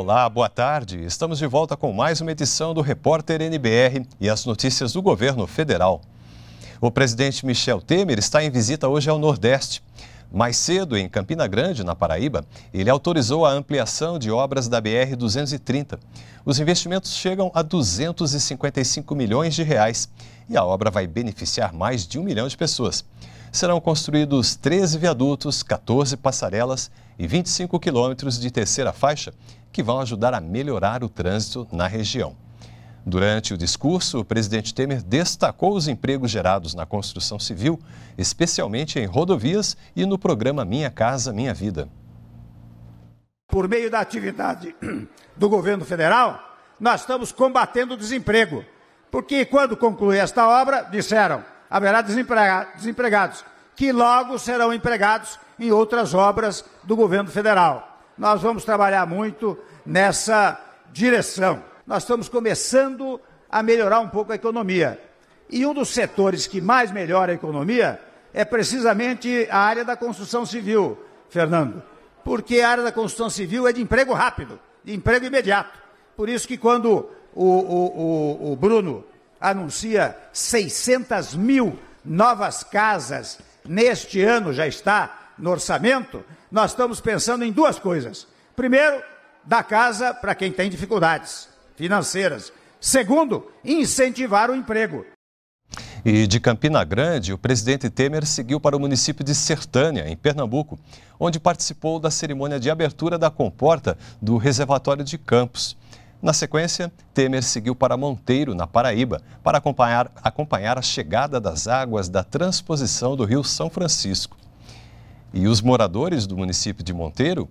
olá, boa tarde. Estamos de volta com mais uma edição do Repórter NBR e as notícias do governo federal. O presidente Michel Temer está em visita hoje ao Nordeste. Mais cedo, em Campina Grande, na Paraíba, ele autorizou a ampliação de obras da BR-230. Os investimentos chegam a 255 milhões de reais e a obra vai beneficiar mais de um milhão de pessoas. Serão construídos 13 viadutos, 14 passarelas e 25 quilômetros de terceira faixa que vão ajudar a melhorar o trânsito na região. Durante o discurso, o presidente Temer destacou os empregos gerados na construção civil, especialmente em rodovias e no programa Minha Casa Minha Vida. Por meio da atividade do governo federal, nós estamos combatendo o desemprego porque quando concluir esta obra, disseram, haverá desempregados, que logo serão empregados em outras obras do governo federal. Nós vamos trabalhar muito nessa direção. Nós estamos começando a melhorar um pouco a economia. E um dos setores que mais melhora a economia é precisamente a área da construção civil, Fernando. Porque a área da construção civil é de emprego rápido, de emprego imediato. Por isso que quando o, o, o, o Bruno anuncia 600 mil novas casas neste ano, já está no orçamento, nós estamos pensando em duas coisas. Primeiro, dar casa para quem tem dificuldades financeiras. Segundo, incentivar o emprego. E de Campina Grande, o presidente Temer seguiu para o município de Sertânia, em Pernambuco, onde participou da cerimônia de abertura da comporta do reservatório de Campos. Na sequência, Temer seguiu para Monteiro, na Paraíba, para acompanhar, acompanhar a chegada das águas da transposição do Rio São Francisco. E os moradores do município de Monteiro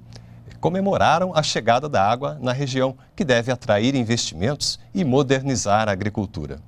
comemoraram a chegada da água na região, que deve atrair investimentos e modernizar a agricultura.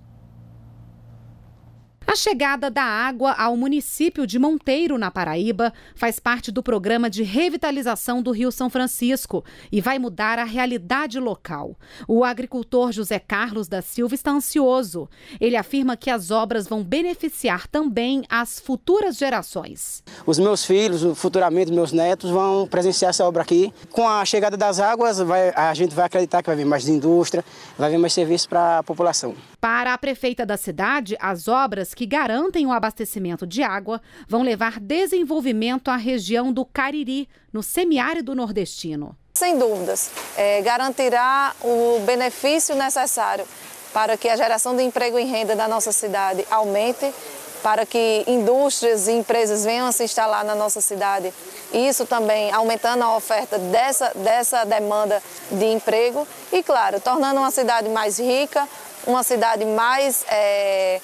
A chegada da água ao município de Monteiro, na Paraíba, faz parte do programa de revitalização do Rio São Francisco e vai mudar a realidade local. O agricultor José Carlos da Silva está ansioso. Ele afirma que as obras vão beneficiar também as futuras gerações. Os meus filhos, futuramente meus netos, vão presenciar essa obra aqui. Com a chegada das águas, vai, a gente vai acreditar que vai vir mais indústria, vai vir mais serviço para a população. Para a prefeita da cidade, as obras que que garantem o abastecimento de água vão levar desenvolvimento à região do Cariri, no semiárido nordestino. Sem dúvidas, é, garantirá o benefício necessário para que a geração de emprego e renda da nossa cidade aumente, para que indústrias e empresas venham a se instalar na nossa cidade. Isso também aumentando a oferta dessa, dessa demanda de emprego e, claro, tornando uma cidade mais rica, uma cidade mais é,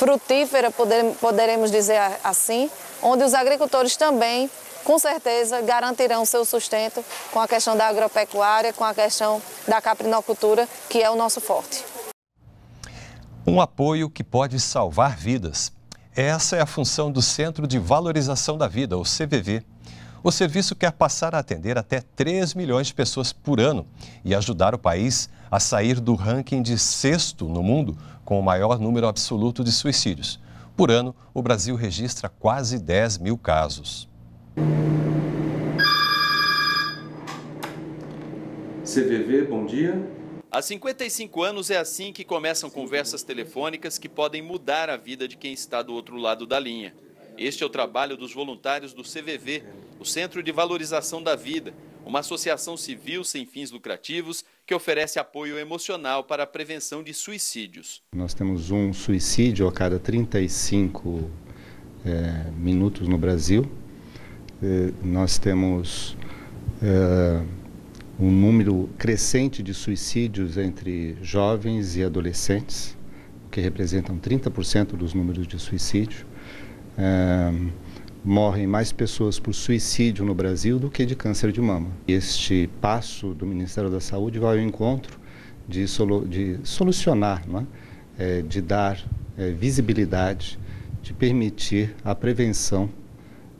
frutífera, poderemos dizer assim, onde os agricultores também, com certeza, garantirão seu sustento com a questão da agropecuária, com a questão da caprinocultura, que é o nosso forte. Um apoio que pode salvar vidas. Essa é a função do Centro de Valorização da Vida, o CVV. O serviço quer passar a atender até 3 milhões de pessoas por ano e ajudar o país a sair do ranking de sexto no mundo com o maior número absoluto de suicídios. Por ano, o Brasil registra quase 10 mil casos. CVV, bom dia. Há 55 anos é assim que começam conversas telefônicas que podem mudar a vida de quem está do outro lado da linha. Este é o trabalho dos voluntários do CVV, o Centro de Valorização da Vida, uma associação civil sem fins lucrativos que oferece apoio emocional para a prevenção de suicídios. Nós temos um suicídio a cada 35 é, eh, minutos no Brasil. É, nós temos é, um número crescente de suicídios entre jovens e adolescentes, que representam 30% dos números de suicídio. É, morrem mais pessoas por suicídio no Brasil do que de câncer de mama. Este passo do Ministério da Saúde vai ao encontro de, solu de solucionar, é? É, de dar é, visibilidade, de permitir a prevenção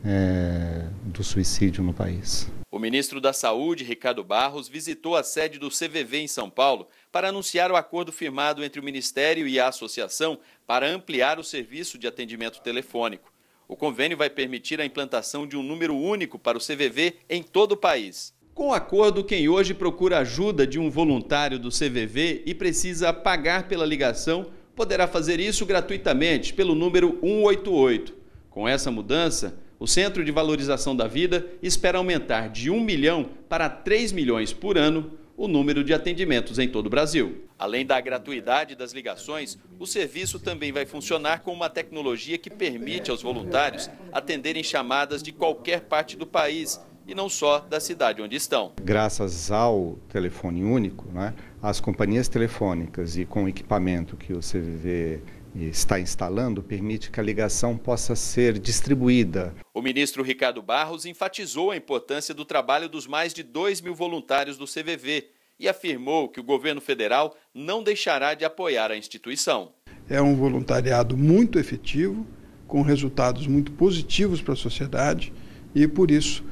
é, do suicídio no país. O ministro da Saúde, Ricardo Barros, visitou a sede do CVV em São Paulo para anunciar o acordo firmado entre o Ministério e a Associação para ampliar o serviço de atendimento telefônico. O convênio vai permitir a implantação de um número único para o CVV em todo o país. Com o acordo, quem hoje procura ajuda de um voluntário do CVV e precisa pagar pela ligação, poderá fazer isso gratuitamente pelo número 188. Com essa mudança, o Centro de Valorização da Vida espera aumentar de 1 milhão para 3 milhões por ano o número de atendimentos em todo o Brasil. Além da gratuidade das ligações, o serviço também vai funcionar com uma tecnologia que permite aos voluntários atenderem chamadas de qualquer parte do país e não só da cidade onde estão. Graças ao telefone único, né, as companhias telefônicas e com o equipamento que o CVV está instalando permite que a ligação possa ser distribuída. O ministro Ricardo Barros enfatizou a importância do trabalho dos mais de 2 mil voluntários do CVV e afirmou que o governo federal não deixará de apoiar a instituição. É um voluntariado muito efetivo, com resultados muito positivos para a sociedade e, por isso,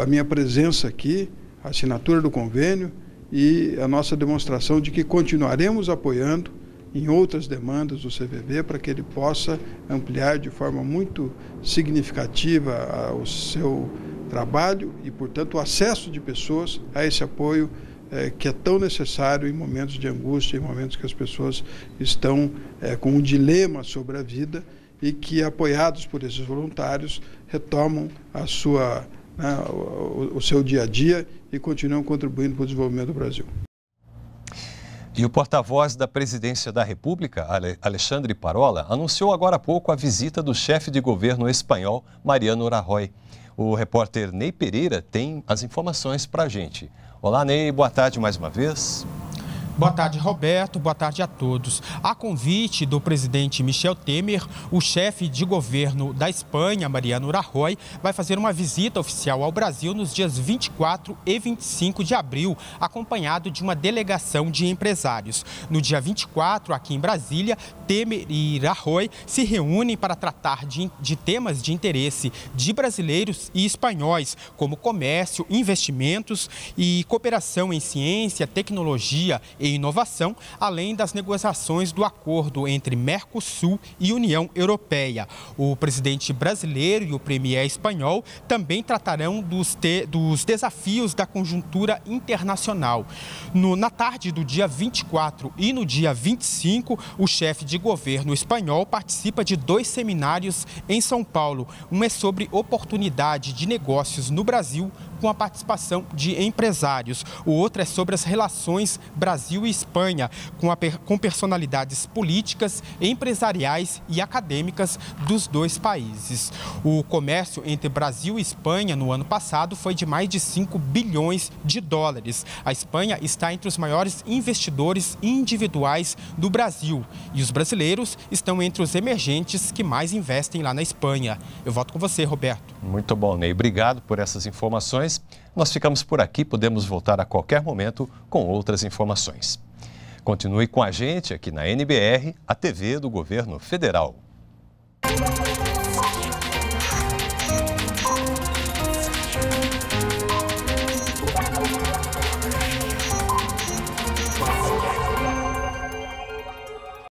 a minha presença aqui, a assinatura do convênio e a nossa demonstração de que continuaremos apoiando em outras demandas do CVB para que ele possa ampliar de forma muito significativa ah, o seu trabalho e, portanto, o acesso de pessoas a esse apoio é, que é tão necessário em momentos de angústia, em momentos que as pessoas estão é, com um dilema sobre a vida e que, apoiados por esses voluntários, retomam a sua, né, o, o seu dia a dia e continuam contribuindo para o desenvolvimento do Brasil. E o porta-voz da Presidência da República, Alexandre Parola, anunciou agora há pouco a visita do chefe de governo espanhol, Mariano Rajoy. O repórter Ney Pereira tem as informações para a gente. Olá, Ney, boa tarde mais uma vez. Boa tarde, Roberto. Boa tarde a todos. A convite do presidente Michel Temer, o chefe de governo da Espanha, Mariano Rajoy, vai fazer uma visita oficial ao Brasil nos dias 24 e 25 de abril, acompanhado de uma delegação de empresários. No dia 24, aqui em Brasília, Temer e Rajoy se reúnem para tratar de, de temas de interesse de brasileiros e espanhóis, como comércio, investimentos e cooperação em ciência, tecnologia e e inovação, além das negociações do acordo entre Mercosul e União Europeia. O presidente brasileiro e o premier espanhol também tratarão dos, te, dos desafios da conjuntura internacional. No, na tarde do dia 24 e no dia 25, o chefe de governo espanhol participa de dois seminários em São Paulo. Um é sobre oportunidade de negócios no Brasil com a participação de empresários. O outro é sobre as relações Brasil e Espanha, com, a, com personalidades políticas, empresariais e acadêmicas dos dois países. O comércio entre Brasil e Espanha no ano passado foi de mais de 5 bilhões de dólares. A Espanha está entre os maiores investidores individuais do Brasil e os brasileiros estão entre os emergentes que mais investem lá na Espanha. Eu volto com você, Roberto. Muito bom, Ney. Obrigado por essas informações informações. Nós ficamos por aqui, podemos voltar a qualquer momento com outras informações. Continue com a gente aqui na NBR, a TV do Governo Federal.